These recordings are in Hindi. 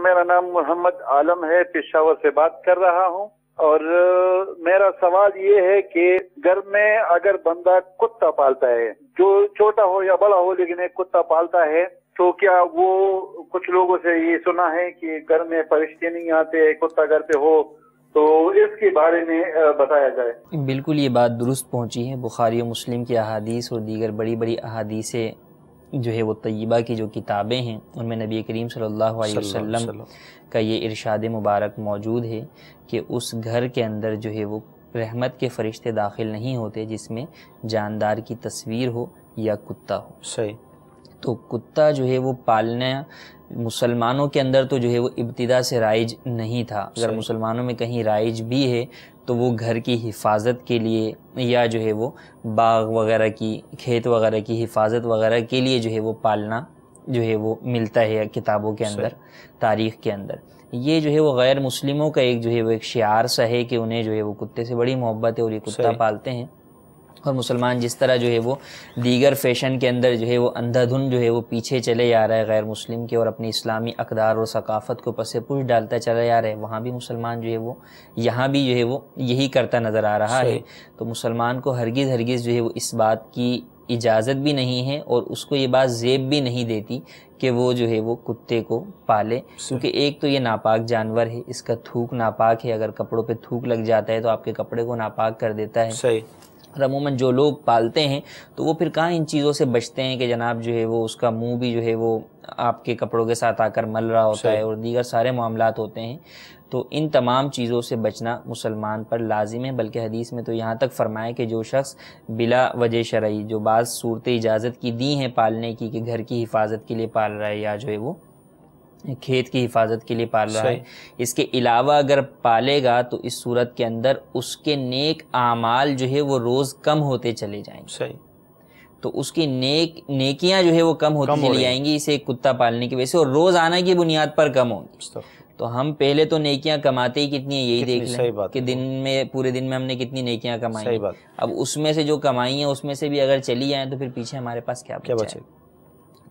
मेरा नाम मोहम्मद आलम है पेशावर से बात कर रहा हूँ और मेरा सवाल ये है कि घर में अगर बंदा कुत्ता पालता है जो छोटा हो या बड़ा हो लेकिन एक कुत्ता पालता है तो क्या वो कुछ लोगों से ये सुना है कि घर में फरिश्ते नहीं आते कुत्ता घर पे हो तो इसके बारे में बताया जाए बिल्कुल ये बात दुरुस्त पहुंची है बुखारी और मुस्लिम की अहादीस और दीगर बड़ी बड़ी अहादीसें जो है वो तय्यबा की जो किताबें हैं उनमें नबी करीम सल्लल्लाहु अलैहि वसल्लम का ये इरशाद मुबारक मौजूद है कि उस घर के अंदर जो है वो रहमत के फरिश्ते दाखिल नहीं होते जिसमें जानदार की तस्वीर हो या कुत्ता हो सही तो कुत्ता जो है वो पालने मुसलमानों के अंदर तो जो है वो इब्तदा से राइज नहीं था अगर मुसलमानों में कहीं राइज भी है तो वो घर की हिफाजत के लिए या जो है वो बाग वगैरह की खेत वगैरह की हिफाजत वगैरह के लिए जो है वो पालना जो है वो मिलता है किताबों के अंदर तारीख़ के अंदर ये जो है वो गैर मुस्लिमों का एक जो है वो एक शार सा है कि उन्हें जो है वो कुत्ते से बड़ी मोहब्बत है और ये कुत्ता पालते हैं और मुसलमान जिस तरह जो है वो दीगर फैशन के अंदर जो है वो अंधाधुन जो है वो पीछे चले जा रहा है गैर मुस्लिम के और अपनी इस्लामी अकदार और सकाफ़त को पसे पुष डालता चला जा रहा है वहाँ भी मुसलमान जो है वो यहाँ भी जो है वो यही करता नज़र आ रहा है तो मुसलमान को हरगिज़ हरगिज़ जो है वो इस बात की इजाज़त भी नहीं है और उसको ये बात जेब भी नहीं देती कि वो जो है वो कुत्ते को पाले क्योंकि एक तो ये नापाक जानवर है इसका थूक नापाक है अगर कपड़ों पे थूक लग जाता है तो आपके कपड़े को नापाक कर देता है सही और अमूमन जो लोग पालते हैं तो वो फिर कहाँ इन चीज़ों से बचते हैं कि जनाब जो है वो उसका मुंह भी जो है वो आपके कपड़ों के साथ आकर मल रहा होता है और दीगर सारे मामला होते हैं तो इन तमाम चीज़ों से बचना मुसलमान पर लाजिम है बल्कि हदीस में तो यहाँ तक फरमाए कि जो शख्स बिला वजह शरा जो बाज़ सूरत इजाज़त की दी हैं पालने की कि घर की हिफाजत के लिए पाल रहा है या जो है वो खेत की हिफाजत के लिए पाल रहा है इसके अलावा अगर पालेगा तो इस सूरत के अंदर उसके नेक आमाल जो है वो रोज़ कम होते चले जाएंगे सही तो उसकी नेक नेकियां जो है वो कम होती चली हो जाएंगी इसे कुत्ता पालने की वजह से और आना की बुनियाद पर कम होगी तो हम पहले तो नेकियां कमाते ही कितनी है यही देख लें कि दिन में पूरे दिन में हमने कितनी नेकियां कमाई अब उसमें से जो कमाई है उसमें से भी अगर चली जाए तो फिर पीछे हमारे पास क्या, क्या बचेगा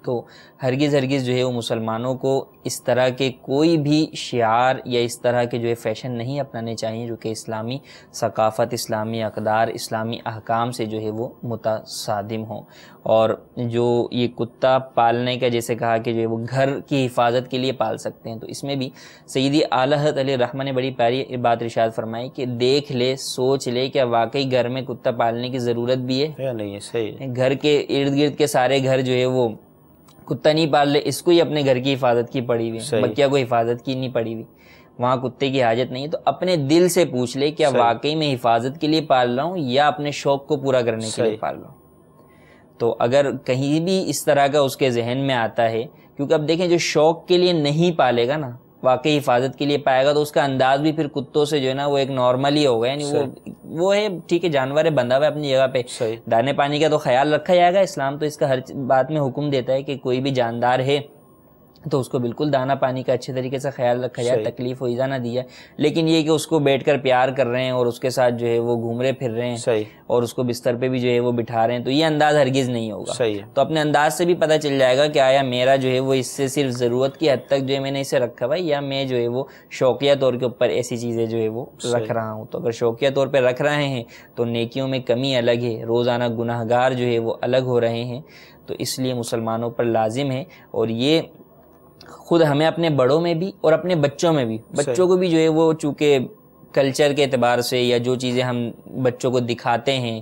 तो हरगिज़ हरगिज़ जो है वो मुसलमानों को इस तरह के कोई भी शार या इस तरह के जो है फ़ैशन नहीं अपनाने चाहिए जो कि इस्लामी सकाफ़त इस्लामी अकदार इस्लामी अहकाम से जो है वो मुतसादिम हो और जो ये कुत्ता पालने का जैसे कहा कि जो है वो घर की हिफाजत के लिए पाल सकते हैं तो इसमें भी सईदी आलहत अली रहमा ने बड़ी प्यारी बात रिशाद फरमाई कि देख ले सोच ले क्या वाकई घर में कुत्ता पालने की ज़रूरत भी है नहीं है सही घर के इर्द गिर्द के सारे घर जो है वो कुत्ता नहीं पाल ले इसको ही अपने घर की हिफाजत की पड़ी हुई है बकिया को हिफाजत की नहीं पड़ी हुई वहाँ कुत्ते की हाजत नहीं है तो अपने दिल से पूछ ले क्या वाकई में हिफाजत के लिए पाल रहा हूँ या अपने शौक को पूरा करने के लिए पाल रहा हूँ तो अगर कहीं भी इस तरह का उसके जहन में आता है क्योंकि अब देखें जो शौक के लिए नहीं पालेगा ना वाकई हिफाजत के लिए पाएगा तो उसका अंदाज भी फिर कुत्तों से जो है ना वो एक नॉर्मल ही होगा यानी वो वो है ठीक है जानवर है बंधा हुआ है अपनी जगह पे दाने पानी का तो ख्याल रखा जाएगा इस्लाम तो इसका हर बात में हुक्म देता है कि कोई भी जानदार है तो उसको बिल्कुल दाना पानी का अच्छे तरीके से ख्याल रखा जाए तकलीफ हो जाए ना दी जाए लेकिन ये कि उसको बैठकर प्यार कर रहे हैं और उसके साथ जो है वो घूम रहे फिर रहे हैं और उसको बिस्तर पे भी जो है वो बिठा रहे हैं तो ये अंदाज हरगिज नहीं होगा तो अपने अंदाज से भी पता चल जाएगा कि आया मेरा जो है वो इससे सिर्फ ज़रूरत की हद तक जो है मैंने इसे रखा हुआ या मैं जो है वो शौकिया तौर के ऊपर ऐसी चीज़ें जो है वो रख रहा हूँ तो अगर शौकिया तौर पर रख रहे हैं तो नेकियों में कमी अलग है रोज़ाना गुनाहगार जो है वो अलग हो रहे हैं तो इसलिए मुसलमानों पर लाजिम है और ये खुद हमें अपने बड़ों में भी और अपने बच्चों में भी बच्चों को भी जो है वो चूंकि कल्चर के अतबार से या जो चीज़ें हम बच्चों को दिखाते हैं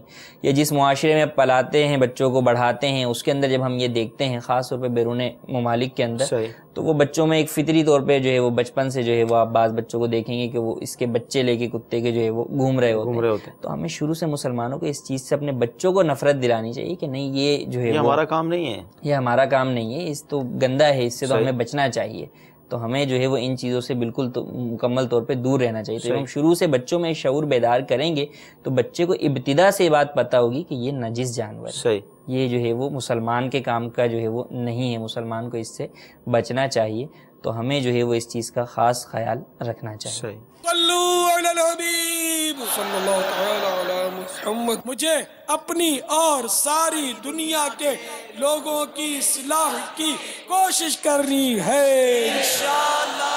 या जिस माशरे में पलाते हैं बच्चों को बढ़ाते हैं उसके अंदर जब हम ये देखते हैं ख़ास तौर पर बैरून ममालिक के अंदर तो वो बच्चों में एक फितरी तौर पर जो है वो बचपन से जो है वो आप बाज़ बच्चों को देखेंगे कि वो इसके बच्चे लेके कुत्ते के जो है वो घूम रहे होते घूम रहे होते तो हमें शुरू से मुसलमानों को इस चीज़ से अपने बच्चों को नफरत दिलानी चाहिए कि नहीं ये जो है ये हमारा काम नहीं है ये हमारा काम नहीं है इस तो गंदा है इससे तो हमें बचना चाहिए तो हमें जो है वो इन चीज़ों से बिल्कुल तो, मुकम्मल तौर पे दूर रहना चाहिए तो हम शुरू से बच्चों में शूर बेदार करेंगे तो बच्चे को इब्तदा से बात पता होगी कि ये नजिस जानवर सही ये जो है वो मुसलमान के काम का जो है वो नहीं है मुसलमान को इससे बचना चाहिए तो हमें जो है वो इस चीज़ का ख़ास ख्याल रखना चाहिए सही हबीब मोहम्मद मुझे अपनी और सारी दुनिया के लोगों की सलाह की कोशिश करनी है इंशाल्लाह